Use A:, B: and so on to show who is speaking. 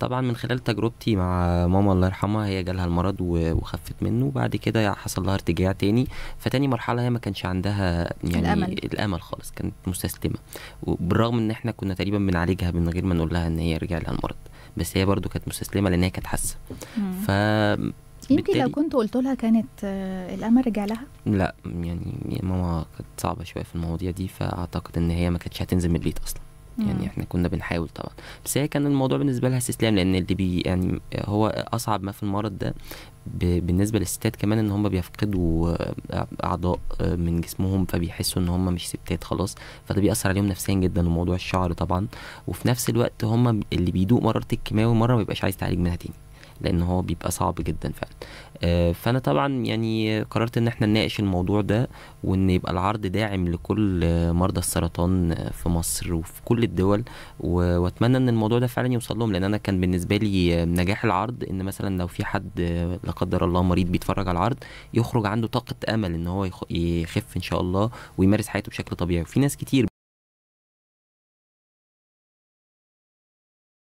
A: طبعا من خلال تجربتي مع ماما الله يرحمها هي جالها المرض وخفت منه وبعد كده حصل لها ارتجاع تاني فتاني مرحله هي ما كانش عندها يعني الامل, الأمل خالص كانت مستسلمه وبالرغم ان احنا كنا تقريبا بنعالجها من غير ما نقول لها ان هي رجع لها المرض بس هي برضو كانت مستسلمه لان هي كانت حاسه ف يمكن لو
B: كنت قلت لها كانت آه، الامل رجع لها
A: لا يعني ماما كانت صعبه شويه في المواضيع دي فاعتقد ان هي ما كانتش هتنزل من البيت اصلا يعني احنا كنا بنحاول طبعا بس هي كان الموضوع بالنسبه لها استسلام لان اللي بي يعني هو اصعب ما في المرض ده بالنسبه للستات كمان ان هم بيفقدوا آه، اعضاء آه، من جسمهم فبيحسوا ان هم مش ستات خلاص فده بيأثر عليهم نفسيا جدا وموضوع الشعر طبعا وفي نفس الوقت هم اللي بيدوق مراره الكيماوي مره ما بيبقاش عايز تعالج منها تاني لان هو بيبقى صعب جدا فعلا آه، فانا طبعا يعني قررت ان احنا نناقش الموضوع ده وان يبقى العرض داعم لكل مرضى السرطان في مصر وفي كل الدول واتمنى ان الموضوع ده فعلا يوصل لهم لان انا كان بالنسبه لي نجاح العرض ان مثلا لو في حد لا قدر الله مريض بيتفرج على العرض يخرج عنده طاقه امل ان هو
B: يخف ان شاء الله ويمارس حياته بشكل طبيعي وفي ناس كتير